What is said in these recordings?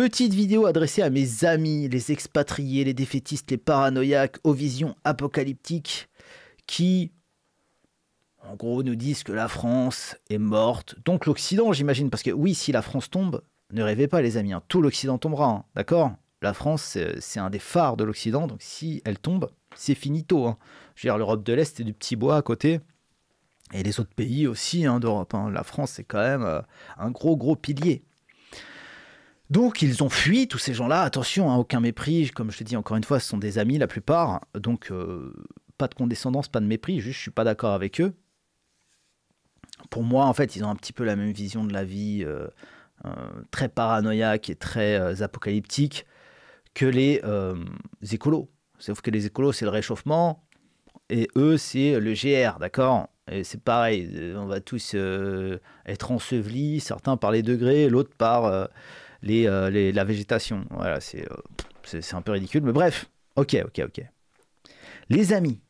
Petite vidéo adressée à mes amis, les expatriés, les défaitistes, les paranoïaques, aux visions apocalyptiques, qui, en gros, nous disent que la France est morte. Donc l'Occident, j'imagine, parce que oui, si la France tombe, ne rêvez pas les amis, hein. tout l'Occident tombera, hein, d'accord La France, c'est un des phares de l'Occident, donc si elle tombe, c'est finito. Hein. Je veux dire, l'Europe de l'Est, c'est du petit bois à côté. Et les autres pays aussi d'Europe. La France, c'est quand même euh, un gros, gros pilier. Donc ils ont fui, tous ces gens-là. Attention, hein, aucun mépris. Comme je te dis encore une fois, ce sont des amis la plupart. Donc euh, pas de condescendance, pas de mépris. Juste, je suis pas d'accord avec eux. Pour moi, en fait, ils ont un petit peu la même vision de la vie, euh, euh, très paranoïaque et très apocalyptique, que les écolos. Sauf que les écolos, c'est le réchauffement, et eux, c'est le GR, d'accord et c'est pareil, on va tous être ensevelis, certains par les degrés, l'autre par euh, la végétation. Voilà, euh, c'est un peu ridicule, mais bref. Ok, ok, ok. Les amis,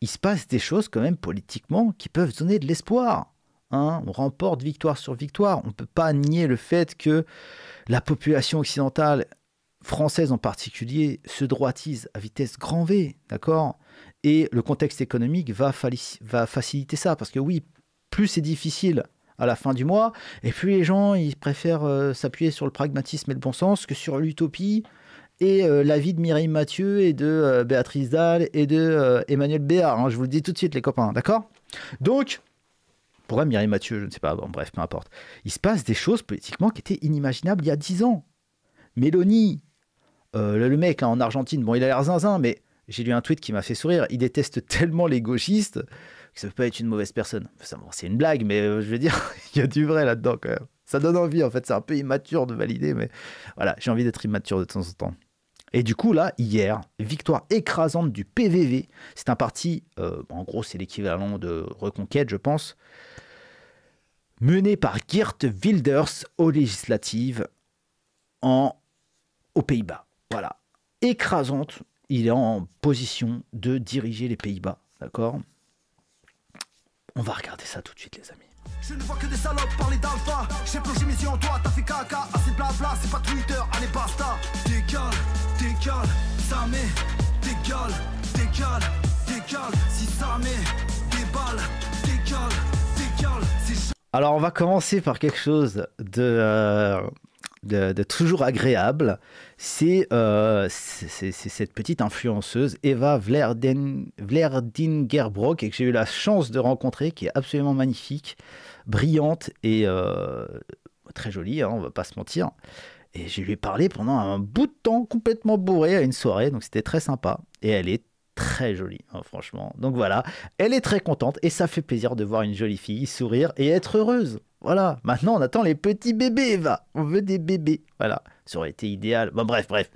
il se passe des choses quand même politiquement qui peuvent donner de l'espoir. Hein. on remporte victoire sur victoire. On ne peut pas nier le fait que la population occidentale, française en particulier, se droitise à vitesse grand V, d'accord Et le contexte économique va faciliter ça, parce que oui, plus c'est difficile à la fin du mois. Et puis les gens, ils préfèrent euh, s'appuyer sur le pragmatisme et le bon sens que sur l'utopie et la euh, l'avis de Mireille Mathieu et de euh, Béatrice Dalle et de Emmanuel Béard. Hein. je vous le dis tout de suite, les copains, d'accord Donc, pour Mireille Mathieu Je ne sais pas, bon, bref, peu importe. Il se passe des choses politiquement qui étaient inimaginables il y a dix ans. Mélanie, le, mec hein, en Argentine, bon, il a l'air zinzin, mais j'ai lu un tweet qui m'a fait sourire. Il déteste tellement les gauchistes que ça peut pas être une mauvaise personne. c'est une blague, mais euh, je veux dire, il y a du vrai là-dedans quand même. Ça donne envie, en fait, c'est un peu immature de valider, mais voilà, j'ai envie d'être immature de temps en temps. Et du coup, là, hier, victoire écrasante du PVV. C'est un parti, euh, en gros, c'est l'équivalent de Reconquête, je pense, mené par Geert Wilders aux législatives en, aux Pays-Bas. Voilà. Écrasante, il est en position de diriger les Pays-Bas. D'accord on va regarder ça tout de suite, les amis. Je ne vois que des salopes parler d'alpha. J'ai plongé mes yeux en toi, t'as fait caca. Assez de blabla, c'est pas Twitter, allez basta. Décale, décale, ça met. Décale, décale, décale. Si ça met des balles, décale, décale. Alors, on va commencer par quelque chose de. Euh de, toujours agréable, euh, c'est cette petite influenceuse Eva Vlerdingerbrock et que j'ai eu la chance de rencontrer, qui est absolument magnifique, brillante et euh, très jolie, on hein, on va pas se mentir. Et je lui ai parlé pendant un bout de temps complètement bourré à une soirée, donc c'était très sympa. Et elle est très jolie, hein, franchement. Donc voilà, elle est très contente et ça fait plaisir de voir une jolie fille sourire et être heureuse. Voilà, maintenant on attend les petits bébés, va On veut des bébés. Voilà, ça aurait été idéal. Bon, bref, bref.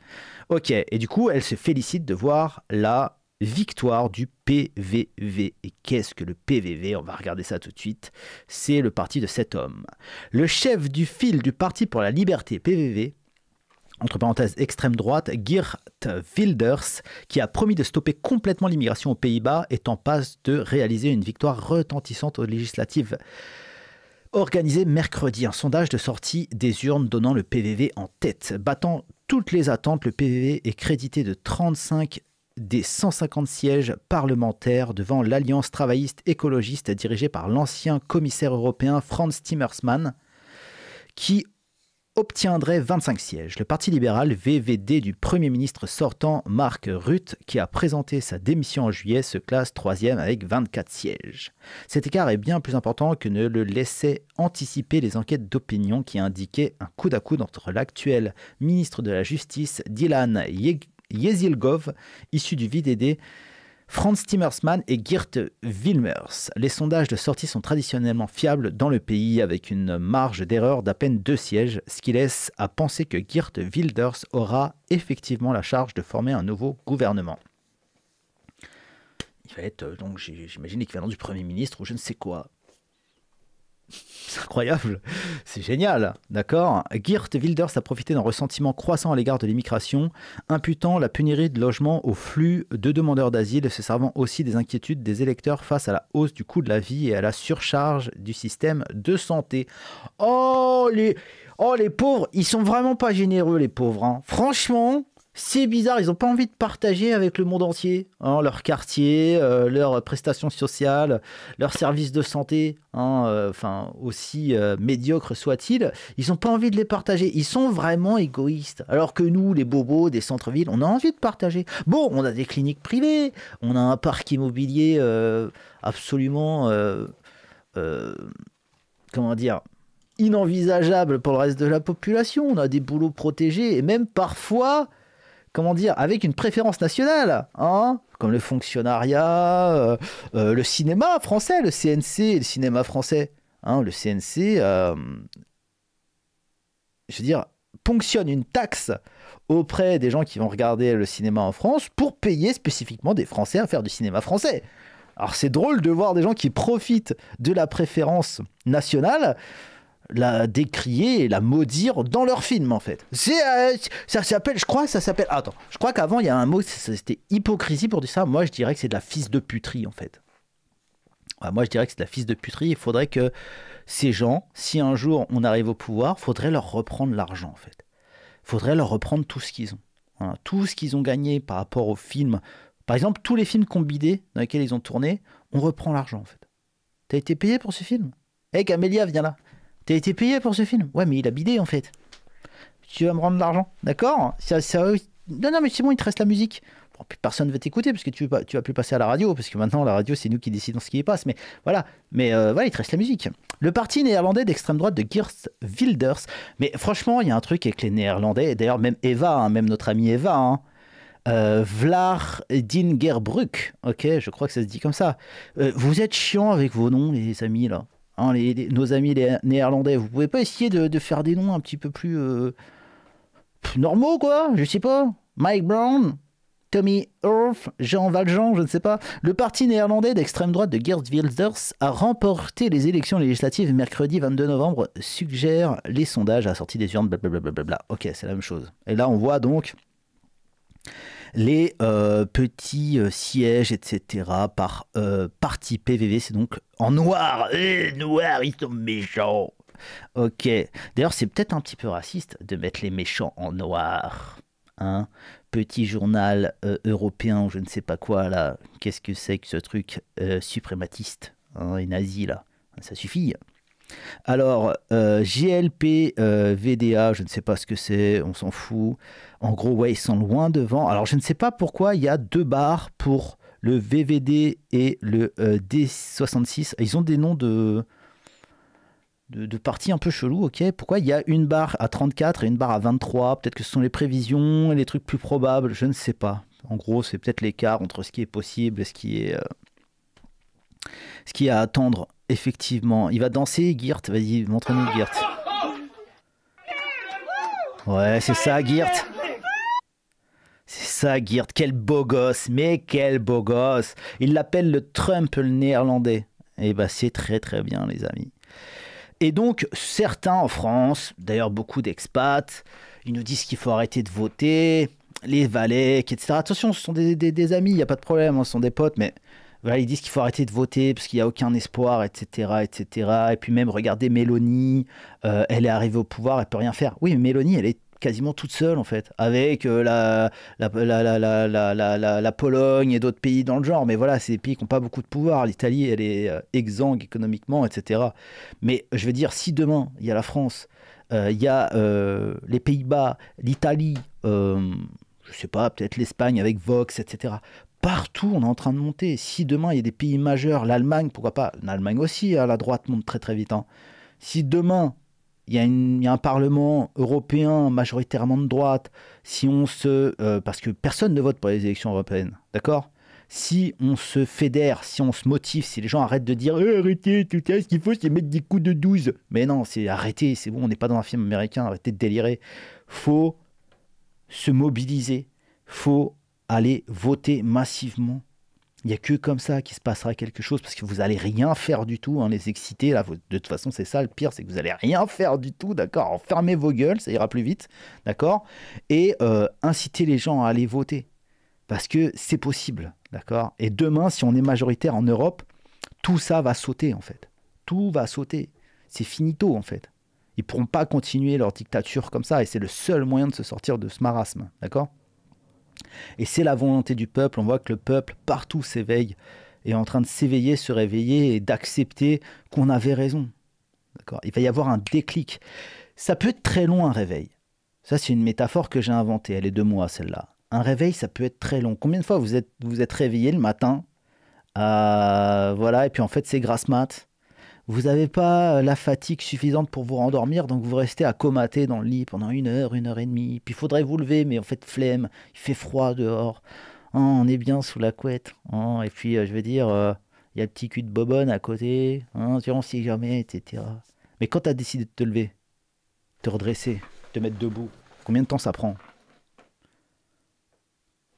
Ok, et du coup, elle se félicite de voir la victoire du PVV. Et qu'est-ce que le PVV On va regarder ça tout de suite. C'est le parti de cet homme. Le chef du fil du Parti pour la liberté PVV, entre parenthèses extrême droite, Geert Wilders, qui a promis de stopper complètement l'immigration aux Pays-Bas, est en passe de réaliser une victoire retentissante aux législatives organisé mercredi un sondage de sortie des urnes donnant le PVV en tête. Battant toutes les attentes, le PVV est crédité de 35 des 150 sièges parlementaires devant l'Alliance travailliste écologiste dirigée par l'ancien commissaire européen Franz Timmermans, qui obtiendrait 25 sièges. Le Parti libéral VVD du Premier ministre sortant Mark Rutte, qui a présenté sa démission en juillet, se classe troisième avec 24 sièges. Cet écart est bien plus important que ne le laissaient anticiper les enquêtes d'opinion qui indiquaient un coup à coup entre l'actuel ministre de la Justice Dylan Yezilgov, issu du VDD, Franz Timmersmann et Geert Wilmers. Les sondages de sortie sont traditionnellement fiables dans le pays avec une marge d'erreur d'à peine deux sièges, ce qui laisse à penser que Geert Wilders aura effectivement la charge de former un nouveau gouvernement. Il va être, euh, donc j'imagine, l'équivalent du Premier ministre ou je ne sais quoi. C'est incroyable, c'est génial, d'accord Geert Wilders a profité d'un ressentiment croissant à l'égard de l'immigration, imputant la punirie de logement au flux de demandeurs d'asile, se servant aussi des inquiétudes des électeurs face à la hausse du coût de la vie et à la surcharge du système de santé. Oh les, oh, les pauvres, ils sont vraiment pas généreux, les pauvres. Hein. Franchement, c'est bizarre, ils n'ont pas envie de partager avec le monde entier hein, leur quartier, euh, leurs prestations sociales, leurs services de santé, hein, euh, enfin aussi euh, médiocres soient-ils, ils n'ont pas envie de les partager. Ils sont vraiment égoïstes. Alors que nous, les bobos des centres-villes, on a envie de partager. Bon, on a des cliniques privées, on a un parc immobilier absolument, comment dire, inenvisageable pour le reste de la population. On a des boulots protégés et même parfois comment dire, avec une préférence nationale, hein, comme le fonctionnariat, euh, euh, le cinéma français, le CNC le cinéma français. Hein, le CNC, euh, je veux dire, ponctionne une taxe auprès des gens qui vont regarder le cinéma en France pour payer spécifiquement des Français à faire du cinéma français. Alors c'est drôle de voir des gens qui profitent de la préférence nationale la décrier et la maudire dans leur film en fait. Euh, ça s'appelle, je crois, ça s'appelle. Ah, attends, je crois qu'avant il y a un mot, c'était hypocrisie pour dire ça. Moi je dirais que c'est de la fils de puterie en fait. Ah, moi je dirais que c'est de la fils de puterie. Il faudrait que ces gens, si un jour on arrive au pouvoir, faudrait leur reprendre l'argent en fait. Faudrait leur reprendre tout ce qu'ils ont. Tout ce qu'ils ont gagné par rapport au film. Par exemple, tous les films combinés dans lesquels ils ont tourné, on reprend l'argent en fait. T'as été payé pour ce film Hé eh, Camélia, viens là. T'as été payé pour ce film Ouais, mais il a bidé en fait. Tu vas me rendre l'argent, d'accord Non, non, mais c'est bon, il te reste la musique. Bon, plus personne ne va t'écouter parce que tu, vas, vas plus passer à la radio, parce que maintenant la radio c'est nous qui décidons ce qui y passe. Mais voilà, mais euh, il te reste la musique. Le parti néerlandais d'extrême droite de Geert Wilders. Mais franchement, il y a un truc avec les néerlandais, d'ailleurs même Eva, hein, même notre ami Eva, hein, euh, Vlar Dingerbruck, ok, je crois que ça se dit comme ça. Euh, vous êtes chiant avec vos noms, les amis, là. Hein, nos amis les néerlandais, vous pouvez pas essayer de, faire des noms un petit peu plus euh, normaux, quoi Je sais pas. Mike Brown, Tommy Earth, Jean Valjean, je ne sais pas. Le parti néerlandais d'extrême droite de Geert Wilders a remporté les élections législatives mercredi 22 novembre, suggère les sondages à la sortie des urnes, blablabla. Ok, c'est la même chose. Et là, on voit donc les euh, petits euh, sièges, etc. par euh, parti PVV. C'est donc en noir. Eh, noir, ils sont méchants. Ok. D'ailleurs, c'est peut-être un petit peu raciste de mettre les méchants en noir. Hein. Petit journal européen je ne sais pas quoi là. Qu'est-ce que c'est que ce truc suprématiste hein, et nazi là Ça suffit. Alors, GLP, euh, euh, VDA, je ne sais pas ce que c'est, on s'en fout. En gros, ouais, ils sont loin devant. Alors, je ne sais pas pourquoi il y a deux barres pour le VVD et le euh, D66. Ils ont des noms de, de, parties un peu chelous, ok Pourquoi il y a une barre à 34 et une barre à 23 Peut-être que ce sont les prévisions et les trucs plus probables, je ne sais pas. En gros, c'est peut-être l'écart entre ce qui est possible et ce qui est ce qui est à attendre, effectivement. Il va danser, Geert. Vas-y, montre-nous Geert. Ouais, c'est ça, Geert. C'est ça, Geert. Quel beau gosse. Mais quel beau gosse. Il l'appelle le Trump le néerlandais. Et eh bah, ben, c'est très très bien, les amis. Et donc, certains en France, d'ailleurs beaucoup d'expats, ils nous disent qu'il faut arrêter de voter, les valets, etc. Attention, ce sont des, amis, il n'y a pas de problème, hein, ce sont des potes, mais ils disent qu'il faut arrêter de voter parce qu'il n'y a aucun espoir, etc., etc. Et puis même, regardez Mélanie, euh, elle est arrivée au pouvoir, elle peut rien faire. Oui, mélonie Mélanie, elle est quasiment toute seule en fait, avec euh, la, la, Pologne et d'autres pays dans le genre. Mais voilà, des pays qui n'ont pas beaucoup de pouvoir. L'Italie, elle est euh, exsangue économiquement, etc. Mais je veux dire, si demain, il y a la France, il y a les Pays-Bas, l'Italie, je sais pas, peut-être l'Espagne avec Vox, etc partout, on est en train de monter. Si demain il y a des pays majeurs, l'Allemagne, pourquoi pas L'Allemagne aussi, à hein, la droite monte très très vite. Hein. Si demain il y, a un Parlement européen majoritairement de droite, si on se. Euh, parce que personne ne vote pour les élections européennes, d'accord si on se fédère, si on se motive, si les gens arrêtent de dire eh, arrêtez, tout ça, ce qu'il faut, c'est mettre des coups de 12. Mais non, c'est arrêtez, c'est bon, on n'est pas dans un film américain, arrêtez de délirer. Faut se mobiliser, faut allez voter massivement. Il n'y a que comme ça qu'il se passera quelque chose, parce que vous n'allez rien faire du tout, en hein, les exciter, là, de toute façon c'est ça le pire, c'est que vous n'allez rien faire du tout, d'accord Fermez vos gueules, ça ira plus vite, d'accord Et euh, inciter les gens à aller voter, parce que c'est possible, d'accord Et demain, si on est majoritaire en Europe, tout ça va sauter en fait. Tout va sauter. C'est finito en fait. Ils pourront pas continuer leur dictature comme ça, et c'est le seul moyen de se sortir de ce marasme, d'accord et c'est la volonté du peuple. On voit que le peuple partout s'éveille et est en train de s'éveiller, se réveiller et d'accepter qu'on avait raison. Il va y avoir un déclic. Ça peut être très long un réveil. Ça, c'est une métaphore que j'ai inventée. Elle est de moi, celle-là. Un réveil, ça peut être très long. Combien de fois vous êtes, vous êtes réveillé le matin Voilà, et puis en fait, c'est grâce mat vous n'avez pas euh, la fatigue suffisante pour vous rendormir, donc vous restez à comater dans le lit pendant une heure, une heure et demie. Puis il faudrait vous lever, mais en fait, flemme, il fait froid dehors. Hein, on est bien sous la couette. Hein, et puis, euh, je veux dire, euh, il y a le petit cul de bobonne à côté, hein, on sait jamais, etc. Mais quand tu as décidé de te lever, te redresser, te mettre debout, combien de temps ça prend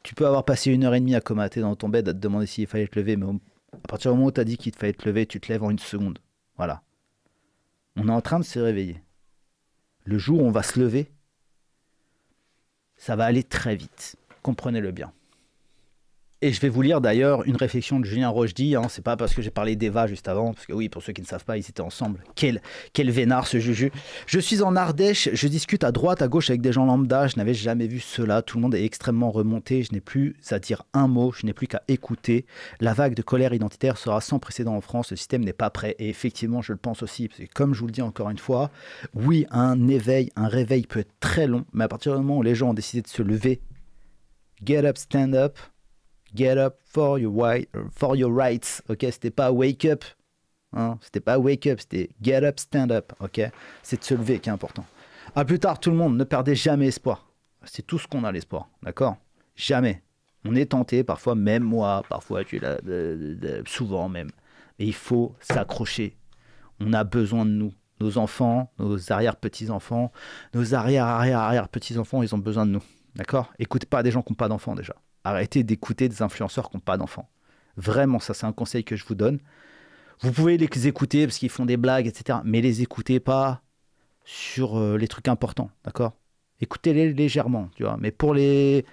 Tu peux avoir passé une heure et demie à comater dans ton bed à te demander s'il fallait te lever, mais à partir du moment où tu as dit qu'il fallait te lever, tu te lèves en une seconde. Voilà. On est en train de se réveiller. Le jour où on va se lever, ça va aller très vite. Comprenez-le bien. Et je vais vous lire d'ailleurs une réflexion de Julien Rochdy. Hein, c'est pas parce que j'ai parlé d'Eva juste avant, parce que oui, pour ceux qui ne savent pas, ils étaient ensemble. Quel, quel vénard ce Juju. Je suis en Ardèche, je discute à droite, à gauche avec des gens lambda. Je n'avais jamais vu cela. Tout le monde est extrêmement remonté. Je n'ai plus à dire un mot, je n'ai plus qu'à écouter. La vague de colère identitaire sera sans précédent en France. Le système n'est pas prêt. Et effectivement, je le pense aussi, parce que comme je vous le dis encore une fois, oui, un éveil, un réveil peut être très long, mais à partir du moment où les gens ont décidé de se lever, get up, stand up, Get up for your, white, for your rights. Ok, c'était pas wake up. Hein, c'était pas wake up, c'était get up, stand up. Ok, c'est de se lever qui est important. À plus tard, tout le monde, ne perdez jamais espoir. C'est tout ce qu'on a l'espoir, d'accord Jamais. On est tenté, parfois, même moi, parfois, tu l'as, euh, euh, euh, souvent même. Mais il faut s'accrocher. On a besoin de nous. Nos enfants, nos arrière-petits-enfants, nos arrière-arrière-arrière-petits-enfants, ils ont besoin de nous. D'accord Écoutez pas des gens qui n'ont pas d'enfants déjà. Arrêtez d'écouter des influenceurs qui n'ont pas d'enfants. Vraiment, ça, c'est un conseil que je vous donne. Vous pouvez les écouter parce qu'ils font des blagues, etc. Mais les écoutez pas sur euh, les trucs importants, d'accord Écoutez-les légèrement, tu vois. Mais pour les. de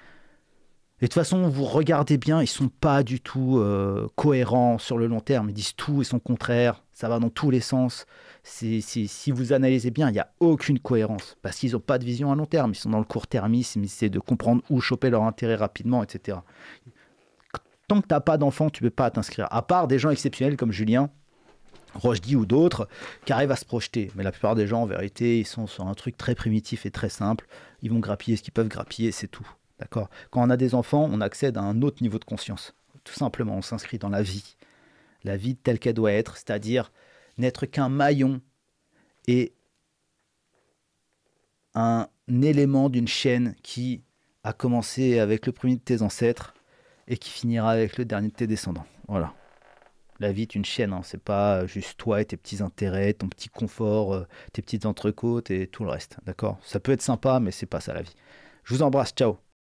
toute façon, vous regardez bien, ils sont pas du tout euh, cohérents sur le long terme. Ils disent tout et sont contraires. Ça va dans tous les sens si, vous analysez bien, il n'y a aucune cohérence parce qu'ils n'ont pas de vision à long terme. Ils sont dans le court-termisme, c'est de comprendre où choper leur intérêt rapidement, etc. Tant que tu n'as pas d'enfant, tu ne peux pas t'inscrire. À part des gens exceptionnels comme Julien, Rochdi ou d'autres qui arrivent à se projeter. Mais la plupart des gens, en vérité, ils sont sur un truc très primitif et très simple. Ils vont grappiller ce qu'ils peuvent grappiller, c'est tout. D'accord Quand on a des enfants, on accède à un autre niveau de conscience. Tout simplement, on s'inscrit dans la vie. La vie telle qu'elle doit être, c'est-à-dire n'être qu'un maillon et un élément d'une chaîne qui a commencé avec le premier de tes ancêtres et qui finira avec le dernier de tes descendants. Voilà. La vie est une chaîne, hein. c'est pas juste toi et tes petits intérêts, ton petit confort, euh, tes petites entrecôtes et tout le reste. D'accord Ça peut être sympa, mais c'est pas ça la vie. Je vous embrasse, ciao